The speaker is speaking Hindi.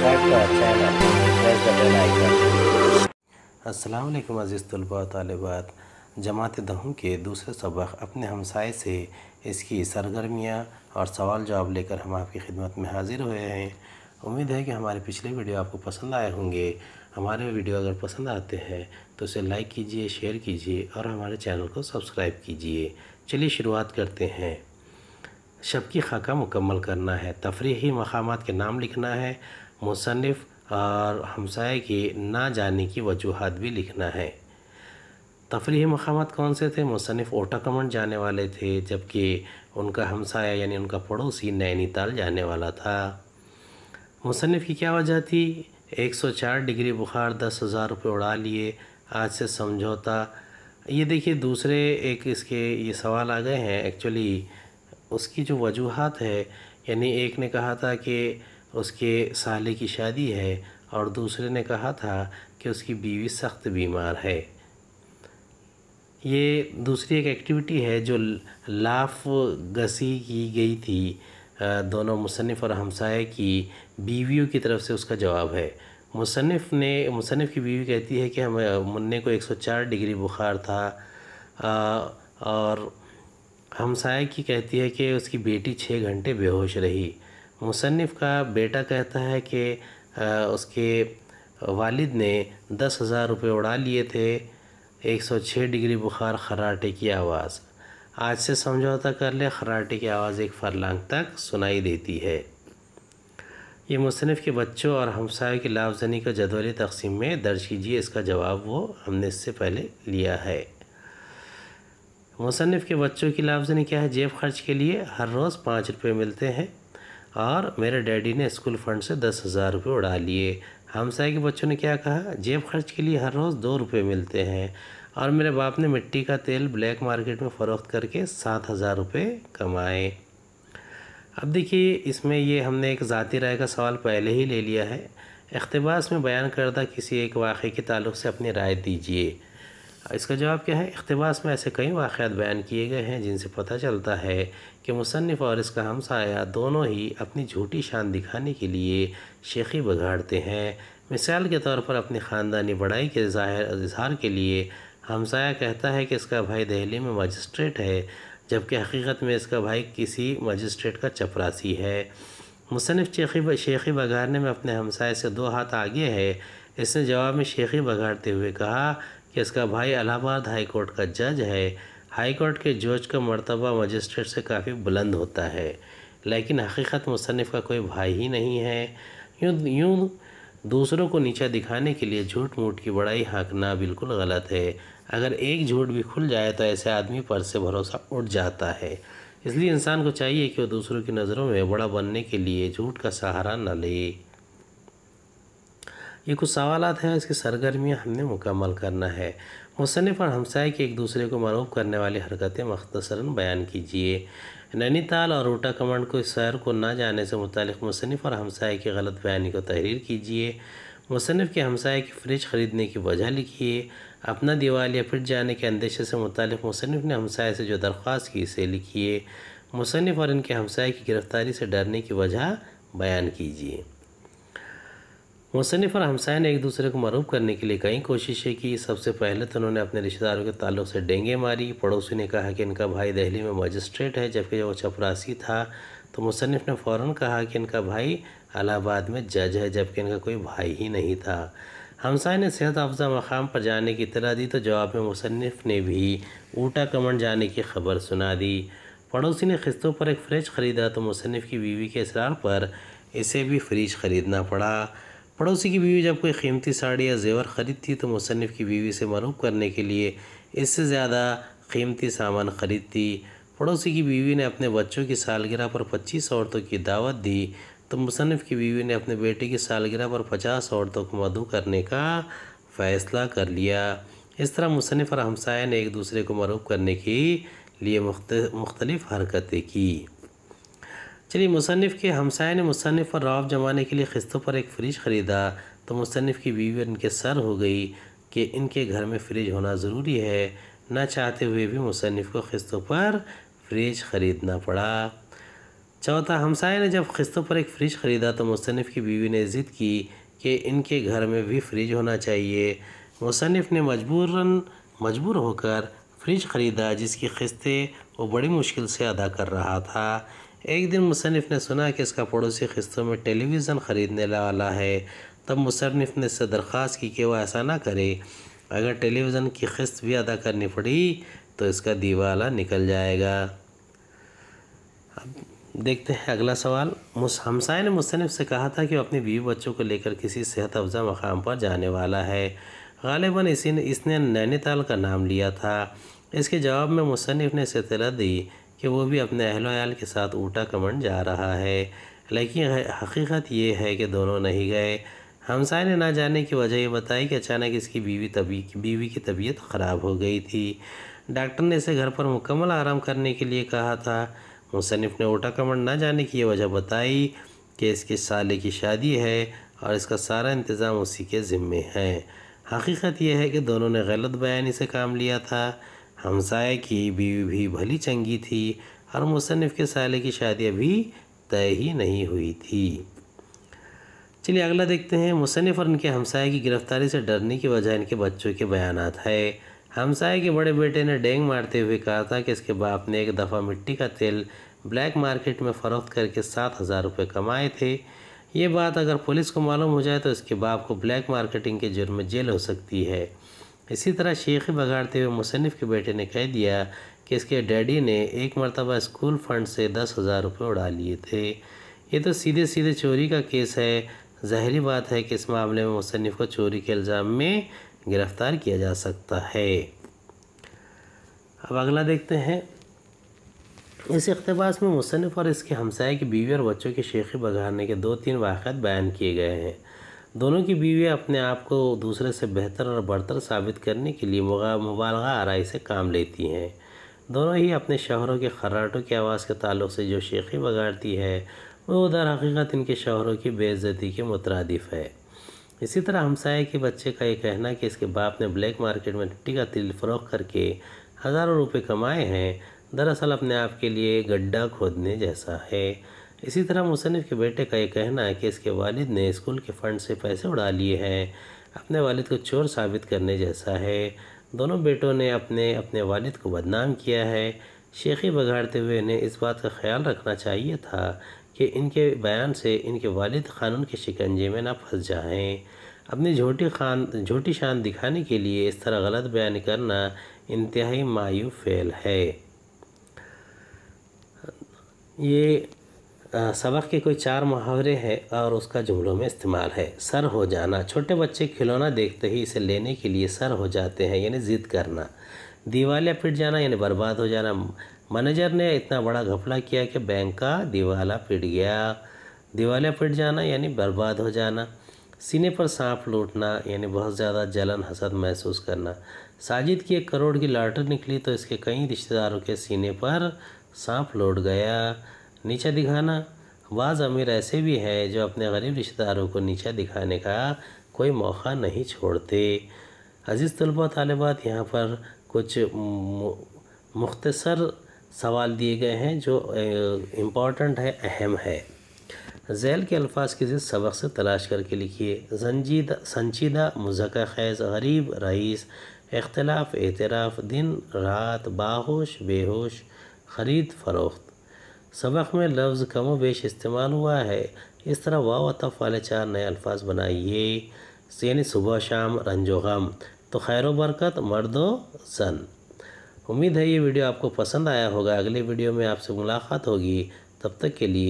सब्सक्राइब टू अज़ीज़ तलबा तलबात जमात दहों के दूसरे सबक अपने हमसाए से इसकी सरगर्मियाँ और सवाल जवाब लेकर हम आपकी खिदमत में हाज़िर हुए हैं उम्मीद है कि हमारे पिछले वीडियो आपको पसंद आए होंगे हमारे वीडियो अगर पसंद आते हैं तो उसे लाइक कीजिए शेयर कीजिए और हमारे चैनल को सब्सक्राइब कीजिए चलिए शुरुआत करते हैं शब की खाका मुकम्मल करना है तफरी मकाम के नाम लिखना है मुसनफ़ और हमसाए के ना जाने की वजूहत भी लिखना है तफरी मकाम कौन से थे मुसनफ़ ओटा कमंड जाने वाले थे जबकि उनका हमसाया यानी उनका पड़ोसी नैनीताल जाने वाला था मुसनफ़ की क्या वजह थी 104 डिग्री बुखार दस हज़ार रुपये उड़ा लिए आज से समझौता ये देखिए दूसरे एक इसके ये सवाल आ गए हैं एक्चुअली उसकी जो वजूहत है यानी एक ने कहा था कि उसके साले की शादी है और दूसरे ने कहा था कि उसकी बीवी सख्त बीमार है ये दूसरी एक एक्टिविटी है जो लाफ गसी की गई थी दोनों मुसनफ़ और हमसाए की बीवियों की तरफ से उसका जवाब है मुसनफ़ ने मुसनफ़ की बीवी कहती है कि हम मुन्ने को 104 डिग्री बुखार था आ, और हमसाए की कहती है कि उसकी बेटी छः घंटे बेहोश रही मुसनफ़ का बेटा कहता है कि उसके वालिद ने दस हज़ार रुपये उड़ा लिए थे एक सौ छः डिग्री बुखार खराटे की आवाज़ आज से समझौता कर ले खराटे की आवाज़ एक फरलांग तक सुनाई देती है ये मुसनफ़ के बच्चों और हमसाय की लाफजनी का जदवली तकसीम में दर्ज कीजिए इसका जवाब वो हमने इससे पहले लिया है मुसनफ़ के बच्चों की लाफजनी क्या है जेब खर्च के लिए हर रोज़ पाँच रुपये मिलते हैं और मेरे डैडी ने स्कूल फंड से दस हज़ार रुपये उड़ा लिए हमसाई के बच्चों ने क्या कहा जेब खर्च के लिए हर रोज़ दो रुपये मिलते हैं और मेरे बाप ने मिट्टी का तेल ब्लैक मार्केट में फ़रोख्त करके सात हज़ार रुपये कमाए अब देखिए इसमें ये हमने एक ज़ाती राय का सवाल पहले ही ले लिया है अकतबास में बयान करदा किसी एक वाक़े के ताल्लुक से अपनी राय दीजिए इसका जवाब क्या है इकतबास में ऐसे कई वाक़ बयान किए गए हैं जिनसे पता चलता है कि मुसनफ़ और इसका हमसाया दोनों ही अपनी झूठी शान दिखाने के लिए शेखी बघाड़ते हैं मिसाल के तौर पर अपनी ख़ानदानी बड़ाई के ज़ाहिर इजहार के लिए हमसाया कहता है कि इसका भाई दहली में मजिस्ट्रेट है जबकि हकीकत में इसका भाई किसी मजिस्ट्रेट का चपरासी है मुसनफ़ शेखी शेखी बघाड़ने में अपने हमसाये से दो हाथ आगे है इसने जवाब में शेखी बघाड़ते हुए कहा कि इसका भाई इलाहाबाद हाईकोर्ट का जज है हाईकोर्ट के जज का मर्तबा मजिस्ट्रेट से काफ़ी बुलंद होता है लेकिन हकीकत मुसनफ़ का कोई भाई ही नहीं है यूँ यूँ दूसरों को नीचा दिखाने के लिए झूठ मूठ की बड़ाई हाँकना बिल्कुल गलत है अगर एक झूठ भी खुल जाए तो ऐसे आदमी पर से भरोसा उठ जाता है इसलिए इंसान को चाहिए कि वह दूसरों की नज़रों में बड़ा बनने के लिए झूठ का सहारा न ले ये कुछ सवाल हैं इसकी सरगर्मियाँ हमने मुकम्मल करना है मुसनफ़ और हमसाय के एक दूसरे को मरूब करने वाली हरकतें मख्तसरा बयान कीजिए नैनीताल और रोटा कमांड को इस शहर को ना जाने से मुतल मुसनफ़ और हमसाय की गलत बयानी को तहरीर कीजिए मुसनफ़ के हमसाय की फ्रिज ख़रीदने की वजह लिखिए अपना दिवालिया फिर जाने के अंदेशे से मुतल मुसनफ़ ने हमसाय से जो दरख्वास्त की इसे लिखिए मुसनफ़ और इनके हमसाय की गिरफ़्तारी से डरने की वजह बयान कीजिए मुसनफ़ और हमसाय ने एक दूसरे को मरूब करने के लिए कई कोशिशें की सबसे पहले तो उन्होंने अपने रिश्तेदारों के ताल्लुक से डेंगे मारी पड़ोसी ने कहा कि इनका भाई दहली में मजिस्ट्रेट है जबकि वो चपरासी था तो मुसनफ़ ने फ़ौर कहा कि इनका भाई अलाहाबाद में जज है जबकि इनका कोई भाई ही नहीं था हमसाय ने सेहत अफजा मकाम पर जाने की इतला दी तो जवाब में मुसनफ़ ने भी ऊटा कमंड जाने की खबर सुना दी पड़ोसी ने खस्तों पर एक फ्रिज ख़रीदा तो मुसनफ़ की बीवी के इसरार पर इसे भी फ्रिज ख़रीदना पड़ा पड़ोसी की बीवी जब कोई कीमती साड़ी या जेवर ख़रीदती तो मुसनफ़ की बीवी से मरूब करने के लिए इससे ज़्यादा कीमती सामान ख़रीदती पड़ोसी की बीवी ने अपने बच्चों की सालगिरह पर पच्चीस औरतों की दावत दी तो मुसनफ़ की बीवी ने अपने बेटे की सालगिरह पर पचास औरतों को मधु करने का फ़ैसला कर लिया इस तरह मुसनफ़ और हमसाया ने एक दूसरे को मरूब करने के लिए मुख्त मुख्तलिफ़ हरकतें की चलिए मुसनफ़ के हमसाय ने मुसनफ़ पर रौब जमाने के लिए खस्तों पर एक फ्रिज ख़रीदा तो मुसनफ़ की बीवी इनके सर हो गई कि इनके घर में फ्रिज होना ज़रूरी है ना चाहते हुए भी मुसनफ़ को खस्तों पर फ्रिज ख़रीदना पड़ा चौथा हमसाय ने जब खस्तों पर एक फ्रिज ख़रीदा तो मुसनफ़ की बीवी ने ज़िद की कि इनके घर में भी फ्रिज होना चाहिए मुसनफ़ ने मजबूरन मजबूर होकर फ्रिज ख़रीदा जिसकी खस्तें वो बड़ी मुश्किल से अदा कर रहा था एक दिन मुसनफ़ ने सुना कि इसका पड़ोसी खस्तों में टेलीविज़न ख़रीदने वाला है तब मुसनफ़ ने इससे दरख्वास्त की कि वह ऐसा ना करे अगर टेलीविज़न की किस्त भी अदा करनी पड़ी तो इसका दीवाला निकल जाएगा अब देखते हैं अगला सवाल हमसाय ने मुसनफ़ से कहा था कि वो अपनी बीवी बच्चों को लेकर किसी सेहत अफजा मकाम पर जाने वाला है गालिबा इसी ने इसने नैनीताल का नाम लिया था इसके जवाब में मुसनफ़ ने इसे तला दी कि वो भी अपने अहलोयाल के साथ ऊटा कमंड जा रहा है लेकिन हकीकत ये है कि दोनों नहीं गए हमसाय ने ना जाने की वजह ये बताई कि अचानक इसकी बीवी तबी बीवी की तबीयत ख़राब हो गई थी डॉक्टर ने इसे घर पर मुकम्मल आराम करने के लिए कहा था मुसनफ़ ने ओटा कमंड ना जाने की यह वजह बताई कि इसके साले की शादी है और इसका सारा इंतज़ाम उसी के ज़िम्मे है हकीकत यह है कि दोनों ने गलत बयानी से काम लिया था हमसाए की बीवी भी भली चंगी थी और मुसनफ़ के साले की शादी अभी तय ही नहीं हुई थी चलिए अगला देखते हैं मुसनफ़ और इनके हमसाए की गिरफ्तारी से डरने की वजह इनके बच्चों के बयान है हमसाए के बड़े बेटे ने डेंग मारते हुए कहा था कि इसके बाप ने एक दफ़ा मिट्टी का तेल ब्लैक मार्केट में फ़रोख्त करके सात हज़ार रुपये कमाए थे ये बात अगर पुलिस को मालूम हो जाए तो इसके बाप को ब्लैक मार्केटिंग के जुर्म में जेल हो सकती है इसी तरह शेख बगाड़ते हुए मुसनफ़ के बेटे ने कह दिया कि इसके डैडी ने एक मरतबा स्कूल फ़ंड से दस हज़ार रुपये उड़ा लिए थे ये तो सीधे सीधे चोरी का केस है जहरी बात है कि इस मामले में मुसनफ़ को चोरी के इल्ज़ाम में गिरफ़्तार किया जा सकता है अब अगला देखते हैं इस अकतबास में मुसनफ़ और इसके हमसाय की बीवी और बच्चों के शेखी बघारने के दो तीन वाक़ बयान किए गए हैं दोनों की बीवियाँ अपने आप को दूसरे से बेहतर और बढ़तर साबित करने के लिए मुबालग आरई से काम लेती हैं दोनों ही अपने शहरों के खर्राटों की आवाज़ के ताल्लुक से जो शेखी बगाड़ती है वो दर हकीकत इनके शहरों की बेइज्जती के मुतरदफ है इसी तरह हमसाए के बच्चे का ये कहना कि इसके बाप ने ब्लैक मार्केट में मिट्टी का तिल फरोख करके हज़ारों रुपये कमाए हैं दरअसल अपने आप के लिए गड्ढा खोदने जैसा है इसी तरह मुसनफ़ के बेटे का ये कहना है कि इसके वालिद ने स्कूल के फ़ंड से पैसे उड़ा लिए हैं अपने वालिद को चोर साबित करने जैसा है दोनों बेटों ने अपने अपने वालिद को बदनाम किया है शेखी बघाड़ते हुए इन्हें इस बात का ख्याल रखना चाहिए था कि इनके बयान से इनके वालिद क़ानून के शिकंजे में ना फंस जाएँ अपनी झूठी खान झूठी शान दिखाने के लिए इस तरह गलत बयान करना इंतहाई मायू फेल है ये सबक के कोई चार मुहावरे हैं और उसका जुमलों में इस्तेमाल है सर हो जाना छोटे बच्चे खिलौना देखते ही इसे लेने के लिए सर हो जाते हैं यानी ज़िद करना दिवालिया फिट जाना यानी बर्बाद हो जाना मैनेजर ने इतना बड़ा घपला किया कि बैंक का दिवाला फिट गया दिवालिया फिट जाना यानी बर्बाद हो जाना सीने पर सांप लूटना यानी बहुत ज़्यादा जलन हसद महसूस करना साजिद की एक करोड़ की लॉटरी निकली तो इसके कई रिश्तेदारों के सीने पर सांप लौट गया नीचा दिखाना बाज़ अमीर ऐसे भी हैं जो अपने गरीब रिश्तेदारों को नीचा दिखाने का कोई मौका नहीं छोड़ते अज़ीज़ तलबा तलबात यहाँ पर कुछ मुख्तसर सवाल दिए गए हैं जो इम्पॉर्टेंट है अहम है जैल के अल्फाज किसी सबक से तलाश करके लिखिए संजीदा संजीदा मुजक़ खैज़ गरीब रईस इख्तलाफ एतराफ़ दिन रात बाहोश बेहोश ख़रीद फरोख्त सबक में लफ्ज़ कम बेश इस्तेमाल हुआ है इस तरह वाहफ वाले चार नए अल्फाज बनाइए यानी सुबह शाम रंजो गम तो खैर बरकत मर्दो सन उम्मीद है ये वीडियो आपको पसंद आया होगा अगले वीडियो में आपसे मुलाकात होगी तब तक के लिए